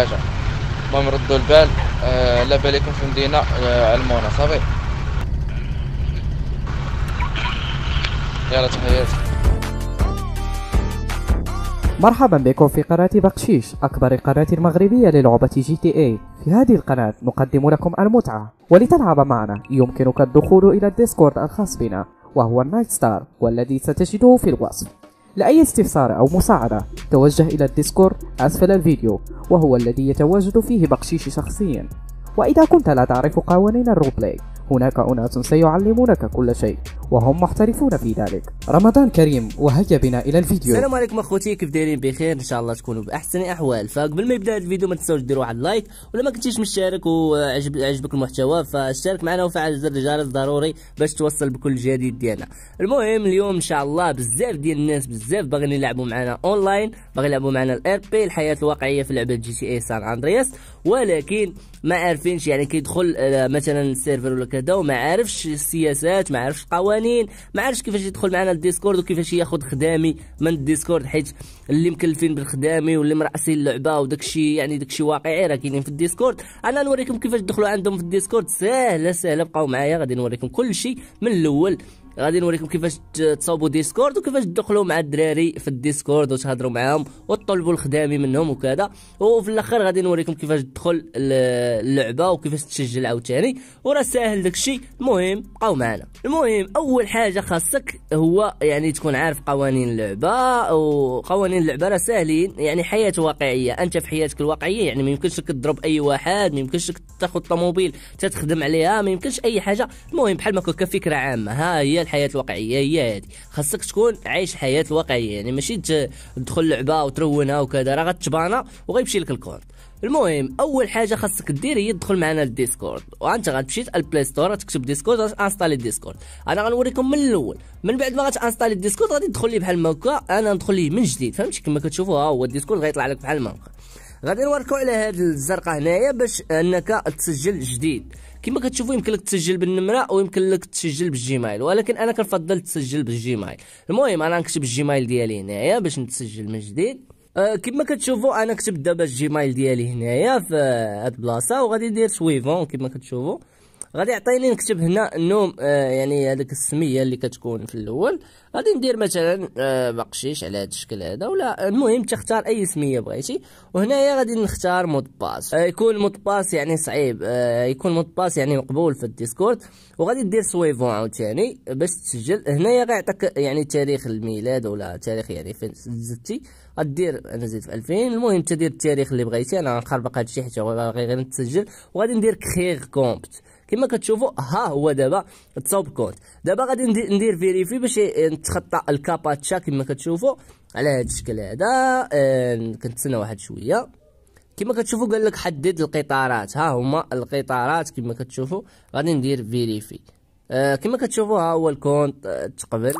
حاجه المهم ردوا البال على آه بالكم في مدينه آه علمونا صافي يلا تحياتي مرحبا بكم في قناة بقشيش أكبر القناة المغربية للعبة جي تي اي في هذه القناة نقدم لكم المتعة ولتلعب معنا يمكنك الدخول إلى الديسكورد الخاص بنا وهو النايت ستار والذي ستجده في الوصف لأي استفسار أو مساعدة توجه إلى الديسكورد أسفل الفيديو وهو الذي يتواجد فيه بقشيش شخصيا وإذا كنت لا تعرف قوانين الروبلاي هناك أناس سيعلمونك كل شيء وهم محترفون في ذلك رمضان كريم وهيا بنا الى الفيديو السلام عليكم اخوتي كيف دايرين بخير ان شاء الله تكونوا باحسن احوال فقبل ما يبدا الفيديو ما تنساوش ديروا واحد لايك ولا ما كنتيش مشترك وعجبك المحتوى فاشترك معنا وفعل زر الجرس ضروري باش توصل بكل جديد ديالنا المهم اليوم ان شاء الله بزاف ديال الناس بزاف باغيين يلعبوا معنا اونلاين باغيين يلعبوا معنا الار بي الحياه الواقعيه في لعبه جي تي اي سان اندرياس ولكن ما عارفينش يعني كيدخل آه، مثلا السيرفر ولا وحده وما عارفش السياسات ما عارفش القوانين ما عارفش كيفاش يدخل معنا الديسكورد وكيفاش ياخذ خدامي من الديسكورد حيت اللي مكلفين بالخدامي واللي مرأسين اللعبه وداك الشيء يعني داك الشيء واقعي راه كاينين في الديسكورد انا نوريكم كيفاش تدخلوا عندهم في الديسكورد ساهله ساهله بقاو معايا غادي نوريكم كل شيء من الاول غادي نوريكم كيفاش تصاوبوا ديسكورد وكيفاش تدخلوا مع الدراري في الديسكورد وتهضروا معاهم وتطلبوا الخدامي منهم وكذا وفي الاخر غادي نوريكم كيفاش تدخل اللعبه وكيفاش تسجل عاوتاني وراه ساهل داكشي المهم بقاو معنا المهم اول حاجه خاصك هو يعني تكون عارف قوانين اللعبه وقوانين اللعبه راه ساهلين يعني حياه واقعيه انت في حياتك الواقعيه يعني ما يمكنش لك تضرب اي واحد ما يمكنش تاخذ طوموبيل تخدم عليها ما يمكنش اي حاجه المهم بحال ما كفكره عامه ها هي الحياه الواقعيه هي هذه خاصك تكون عايش حياه واقعيه يعني ماشي تدخل لعبه وترونها وكذا راه غتبانا وغيمشي لك الكونت المهم اول حاجه خاصك دير هي تدخل معنا للديسكورد وانت غتمشي للبلاي ستور تكتب ديسكورد انستالي الديسكورد انا غنوريكم من الاول من بعد ما غتانستالي الديسكورد غادي تدخل ليه بحال هكا انا ندخل ليه من جديد فهمتي كما كتشوفوا ها هو الديسكورد غيطلع لك بحال هكا غادي نوركو على هذه الزرقه هنايا باش انك تسجل جديد كما كتشوفوا يمكن لك تسجل بالنمره ويمكن لك تسجل بالجيميل ولكن انا كنفضل تسجل بالجيميل المهم انا نكتب الجيميل ديالي هنايا باش نتسجل من جديد أه كما كتشوفوا انا كتبت دابا الجيميل ديالي هنايا في هاد البلاصه وغادي ندير سويفون كما كتشوفوا غادي يعطيني نكتب هنا النوم آه يعني هذيك السميه اللي كتكون في الاول غادي ندير مثلا آه بقشيش على هذا الشكل هذا ولا المهم تختار اي سميه بغيتي وهنايا غادي نختار مود باس آه يكون مود باس يعني صعيب آه يكون مود باس يعني مقبول في الديسكورد وغادي دير سويفون عاوتاني باش تسجل هنايا غيعطيك يعني تاريخ الميلاد ولا تاريخ يعني فين زدتي غدير انا زدت في 2000 المهم تدير التاريخ اللي بغيتي انا غنخربق هادشي حيت هو غير نتسجل وغادي ندير كخيغ كومبت كما كتشوفوا ها هو دابا التوب الكود دابا غادي ندير فيريفي باش نتخطى الكاباتشا كما كتشوفوا على هذا الشكل هذا آه، كنتسنى واحد شويه كما كتشوفوا قال لك حدد القطارات ها هما القطارات كما كتشوفوا غادي ندير فيريفي آه، كما كتشوفوا ها هو الكونت آه، تقبل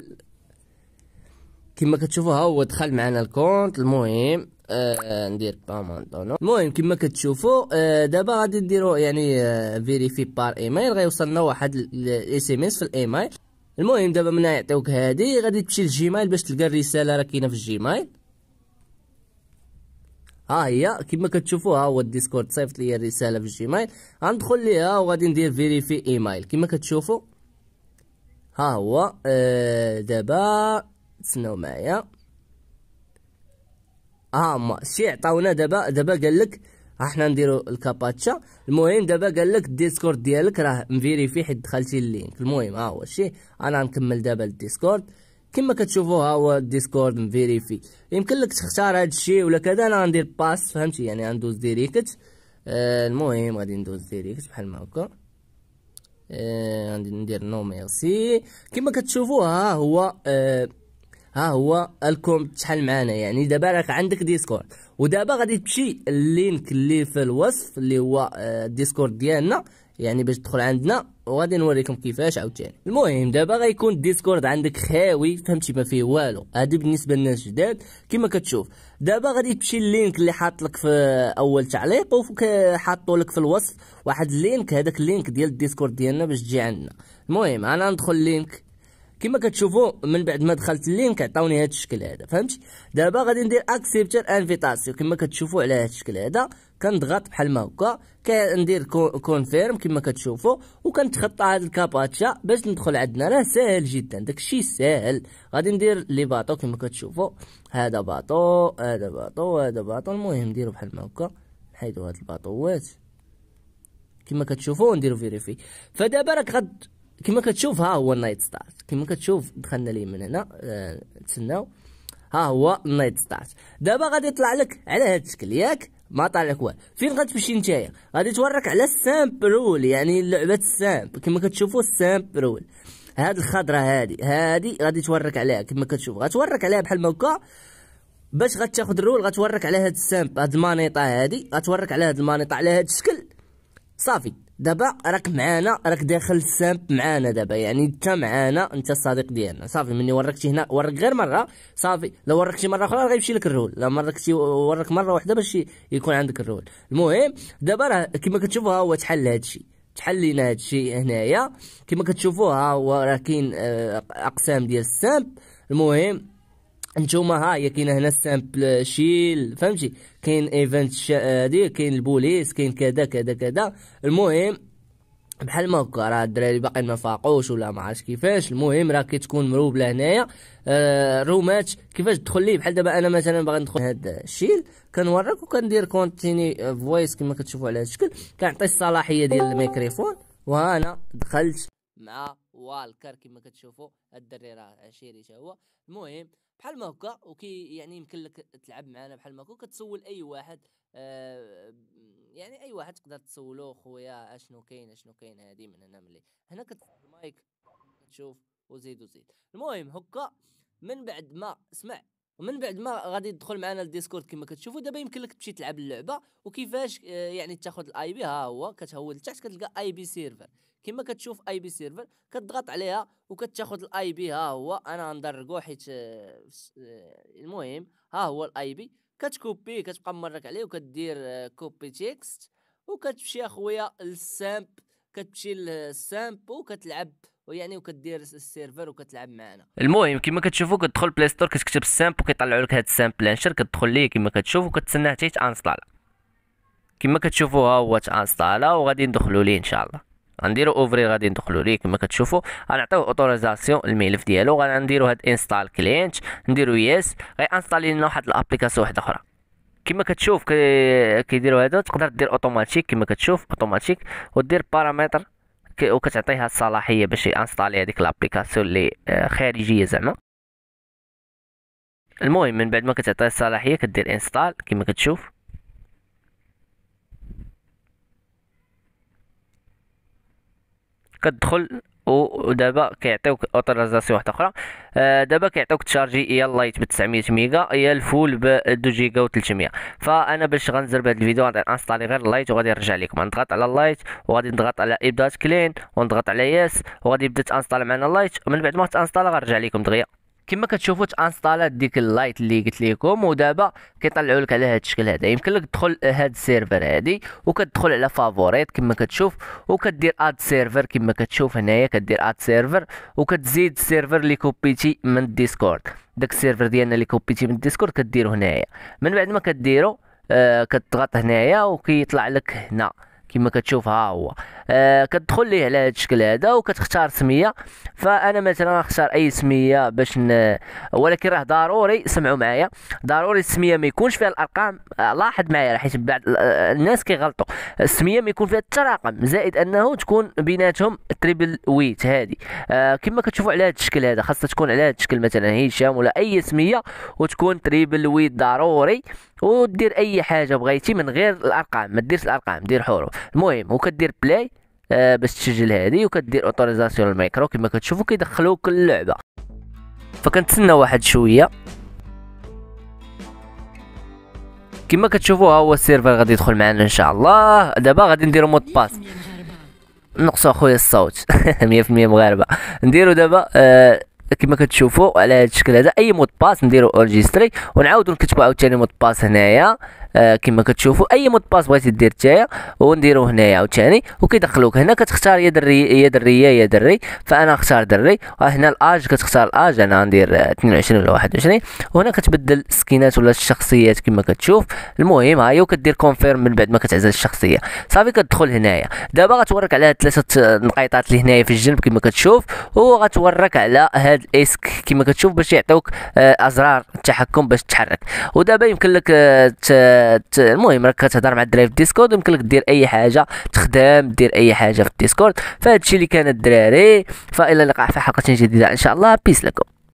كما كتشوفوا ها هو دخل معنا الكونت المهم آه، ندير بامان دونو المهم كما كتشوفوا آه، دابا غادي نديرو يعني فيريفي بار ايميل غيوصلنا واحد الاس ام اس في الايميل المهم دابا من يعطيوك هادي غادي تمشي للجيميل باش تلقى الرساله راه كاينه في الجيميل ها هي كما كتشوفوا ها هو الديسكورد صيفط لي الرساله في الجيميل غندخل ليها وغادي ندير فيريفي ايميل كما كتشوفوا ها هو آه، دابا تسناو معايا ها آه، الشيع عطاونا دابا دابا قال لك احنا نديرو الكاباتشا المهم دابا قال لك الديسكورد ديالك راه مفيريفي حيت دخلتي اللينك المهم ها هو الشيء انا نكمل دابا الديسكورد كما كتشوفوا ها هو الديسكورد مفيريفي يمكن لك تختار هذا الشيء ولا كذا انا غندير باس فهمتي يعني غندوز ديريكت آه المهم غادي ندوز ديريكت بحال ما هكا آه، غادي آه ندير نو ميرسي كما كتشوفوا ها هو آه ها هو الكوم تشحال معنا يعني دابا راك عندك ديسكورد ودابا غادي تمشي اللينك اللي في الوصف اللي هو الديسكورد آه، ديالنا يعني باش تدخل عندنا وغادي نوريكم كيفاش عاوتاني المهم دابا غيكون الديسكورد عندك خاوي فهمتي ما فيه والو هادي بالنسبه للناس جداد كما كتشوف دابا غادي تمشي اللينك اللي حاط لك في اول تعليق وحاطو لك في الوصف واحد اللينك هذاك اللينك ديال الديسكورد ديالنا باش تجي عندنا المهم انا ندخل اللينك كما كتشوفوا من بعد ما دخلت اللينك عطاوني هذا الشكل هذا فهمتي دابا غادي ندير اكسبتر انفيتاسيون كما كتشوفوا على هذا الشكل هذا كنضغط بحال ما هكا كندير كونفيرم كما كتشوفوا وكنتخطى هذا الكاباتشا باش ندخل عندنا راه ساهل جدا داكشي ساهل غادي ندير لي باطو كما كتشوفوا هذا باطو هذا باطو هذا باطو المهم نديرو بحال ما هكا نحيدو هاد الباطوات كما كتشوفوا ونديرو فيريفي فدابا راك غد كما كتشوف ها هو النايت ستارت كما كتشوف دخلنا ليه من هنا آه، تسناو ها هو النايت ستارت دابا غادي يطلع لك على هذا الشكل ياك ما طالع لك والو فين غتمشي نتايا غادي توريك على السامب رول يعني لعبه السامب كما كتشوفوا السامب رول هاد الخضره هادي هادي غادي توريك عليها كما كتشوف غتوريك عليها بحال هكا باش غتاخد الرول غتوريك على هاد السامب هاد المانيطه هادي غتوريك على هاد المانيطه على هاد الشكل صافي دابا راك معانا راك داخل السامب معانا دابا يعني انت معانا انت الصديق ديالنا صافي مني وركتي هنا ورك غير مره صافي لو وركتي مره اخرى غيمشي لك الرول لو مركتي ورك مره واحده باش يكون عندك الرول المهم دابا راه كما كتشوفوا ها هو تحل هادشي تحل لينا هادشي هنايا كما كتشوفوا ها هو راه كاين آه، اقسام ديال السامب المهم نتوما ها هي كاين هنا سامبل شيل فهمتي كاين ايفنت هادي كاين البوليس كاين كذا كذا كذا المهم بحال ما هكا راه الدراري باقي ما فاقوش ولا ما عرفتش كيفاش المهم راه كي تكون مروبله هنايا آه رومات كيفاش تدخل ليه بحال دابا انا مثلا باغي ندخل هذا الشيل كنوريك وكندير كونتيني فويس كما كتشوفوا على هذا الشكل كنعطي الصلاحيه ديال الميكروفون وهنا دخلت مع والكر كما كتشوفوا الدري راه عشيري هو المهم بحال ما إمم. هكا وكي يعني يمكن لك تلعب معنا بحال ما هكا كتسول اي واحد آه يعني اي واحد تقدر تسولو خويا اشنو كاين اشنو كاين هادي من هنا ملي هنا كتسول المايك كتشوف وزيد وزيد المهم هكا من بعد ما سمع ومن بعد ما غادي تدخل معنا للديسكورد كما كتشوفوا دابا يمكن لك تمشي تلعب اللعبه وكيفاش آه، يعني تاخذ الاي بي ها هو كتهول لتحت كتلقى اي بي سيرفر كما كتشوف اي بي سيرفر كتضغط عليها وكتاخذ الاي بي ها هو انا غندركو حيت آه، آه، المهم ها هو الاي بي كتكوبي كتبقى مرك عليه وكدير كوبي تيكست وكتمشي اخويا للسامب كتمشي للسامب وكتلعب ويعني وكدير السيرفر وكتلعب معنا المهم كما كتشوفوا كتدخل بلاي ستور كتكتب السامب وكيطلعوا لك هاد السامب لانشر كتدخل ليه كما كتشوف وكتسنى حتى يتانصطال كما كتشوفوا ها هو تانصطال وغادي ندخلوا ليه ان شاء الله غنديروا اوفري غادي ندخلوا ليه كما كتشوفوا غنعطيوه اوتوريزاسيون الملف ديالو غنديروا هاد انستال كلينت نديروا يس غيانستالي لنا واحد الابليكاسيون واحده اخرى كما كتشوف كيديروا هذا تقدر دير اوتوماتيك كما كتشوف اوتوماتيك ودير بارامتر وكتعطيها الصلاحيه باش انستالي هذيك لابليكاسيون اللي آه، خارجيه زعما المهم من بعد ما كتعطيها الصلاحيه كدير انستال كما كتشوف كتدخل ودابا كيعطيوك اوتوريزاسيون واحده اخرى دابا كيعطيوك تشارجي يا اللايت ب 900 ميغا يا الفول ب 2 جيجا و300 فانا باش غنزرب هذا الفيديو غادي انستالي غير اللايت وغادي نرجع لكم نضغط على اللايت وغادي نضغط على ابدات كلين ونضغط على يس وغادي يبدا تانستال معنا اللايت ومن بعد ما تانستال غنرجع لكم دغيا كما كتشوفوا تانستالات ديك اللايت اللي قلت لكم ودابا كيطلعوا لك على هذا الشكل هذا يمكن لك تدخل هاد السيرفر هادي وكتدخل على فافوريت كما كتشوف وكدير اد سيرفر كما كتشوف هنايا كدير اد سيرفر وكتزيد السيرفر اللي كوبيتي من الديسكورد داك السيرفر ديالنا اللي كوبيتي من الديسكورد كديرو هنايا من بعد ما كديرو آه كتضغط هنايا وكيطلع لك هنا كما كتشوف ها هو آه، كتدخل ليه على هذا الشكل هذا وكتختار سميه فانا مثلا اختار اي سميه باش ن... ولكن راه ضروري سمعوا معايا ضروري السميه ما يكونش فيها الارقام آه، لاحظ معايا حيت بعض آه، الناس كيغلطوا السميه ما يكون فيها حتى رقم زائد انه تكون بيناتهم تريبل ويت هذه آه كما كتشوفوا على هذا الشكل هذا خاصها تكون على هذا الشكل مثلا هشام ولا اي سميه وتكون تريبل ويت ضروري ودير اي حاجه بغيتي من غير الارقام ما ديرش الارقام دير حروف المهم وكدير بلاي آه، باش تسجل هذه وكدير اوتوريزاسيون للميكرو كما كتشوفوا كيدخلوك اللعبه فكنتسنى واحد شويه كما كتشوفوا ها هو السيرفر غادي يدخل معنا ان شاء الله دابا غادي نديرو مود باس نقصوا اخويا الصوت 100% مغاربه نديرو دابا آه كما كتشوفوا على هذا الشكل هذا اي مود باس نديرو اورجيستري ونعاودو نكتبو عاوتاني مود باس هنايا آه، كما كتشوفوا اي مود باس بغيتي دير نتايا ونديرو هنايا عاوتاني وكيدخلوك هنا كتختار يا دري يا دريه يا دري فانا اختار دري وهنا الاج كتختار الاج انا غندير 22 آه، ولا 21 وهنا كتبدل السكينات ولا الشخصيات كما كتشوف المهم هي وكدير كونفيرم من بعد ما كتعزل الشخصيه صافي كتدخل هنايا دابا غتورك على ثلاثه نقيطات اللي هنايا في الجنب كما كتشوف وغتورك على هاد الاسك كما كتشوف باش يعطيوك آه، ازرار التحكم باش تحرك ودابا يمكن لك المهم راك كتهضر مع الدراري في الديسكورد يمكن لك دير اي حاجه تخدم دير اي حاجه في الديسكورد فهادشي اللي كان الدراري فالى اللقاء في حلقه جديده ان شاء الله بيس لكم